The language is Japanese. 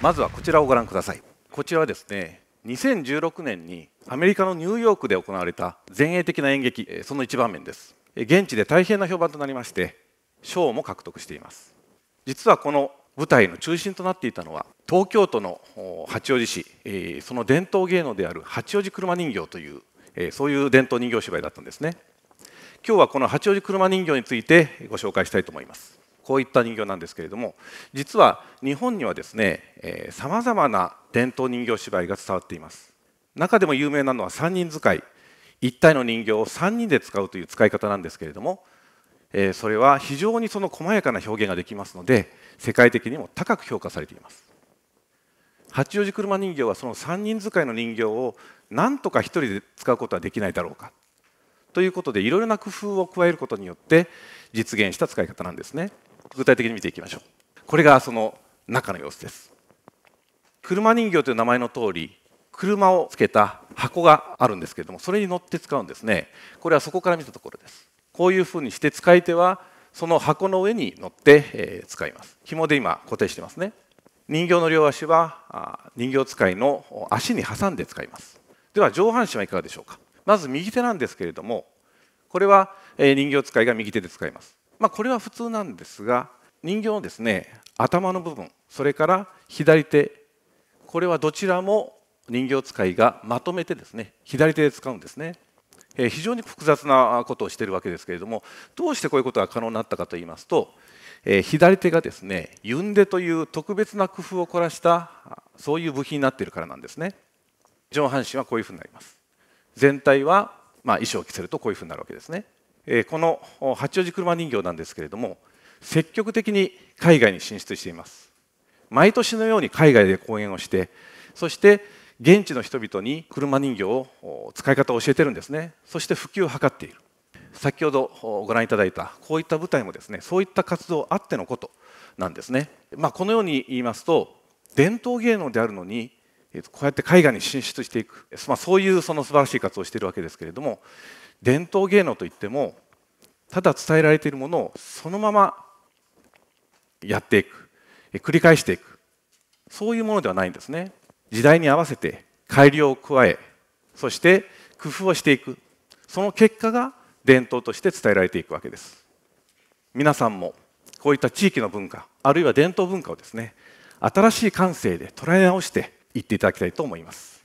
まずはこちらをご覧くださいこちらはですね2016年にアメリカのニューヨークで行われた前衛的な演劇その一場面です現地で大変な評判となりまして賞も獲得しています実はこの舞台の中心となっていたのは東京都の八王子市その伝統芸能である八王子車人形というそういう伝統人形芝居だったんですね今日はこの八王子車人形についてご紹介したいと思いますこういった人形なんですけれども実は日本にはですねさまざまな伝統人形芝居が伝わっています中でも有名なのは三人使い一体の人形を三人で使うという使い方なんですけれどもえそれは非常にその細やかな表現ができますので世界的にも高く評価されています八王子車人形はその三人使いの人形をなんとか一人で使うことはできないだろうかということでいろいろな工夫を加えることによって実現した使い方なんですね。具体的に見ていきましょうこれがその中の様子です車人形という名前の通り車をつけた箱があるんですけれどもそれに乗って使うんですねこれはそこから見たところですこういうふうにして使い手はその箱の上に乗って使います紐で今固定してますね人形の両足は人形使いの足に挟んで使いますでは上半身はいかがでしょうかまず右手なんですけれどもこれは人形使いが右手で使いますまあ、これは普通なんですが人形のですね頭の部分それから左手これはどちらも人形使いがまとめてですね左手で使うんですね、えー、非常に複雑なことをしているわけですけれどもどうしてこういうことが可能になったかと言いますと、えー、左手がですねユンデという特別な工夫を凝らしたそういう部品になっているからなんですね上半身はこういうふうになります全体はまあ衣装を着せるとこういうふうになるわけですねえこの八王子車人形なんですけれども積極的に海外に進出しています毎年のように海外で講演をしてそして現地の人々に車人形を使い方を教えてるんですねそして普及を図っている先ほどご覧いただいたこういった舞台もですねそういった活動あってのことなんですね、まあ、このように言いますと伝統芸能であるのにえとこうやって海外に進出していく、まあ、そういうその素晴らしい活動をしているわけですけれども伝統芸能といってもただ伝えられているものをそのままやっていく、え繰り返していくそういうものではないんですね時代に合わせて改良を加えそして工夫をしていくその結果が伝統として伝えられていくわけです皆さんもこういった地域の文化あるいは伝統文化をですね新しい感性で捉え直して言っていただきたいと思います。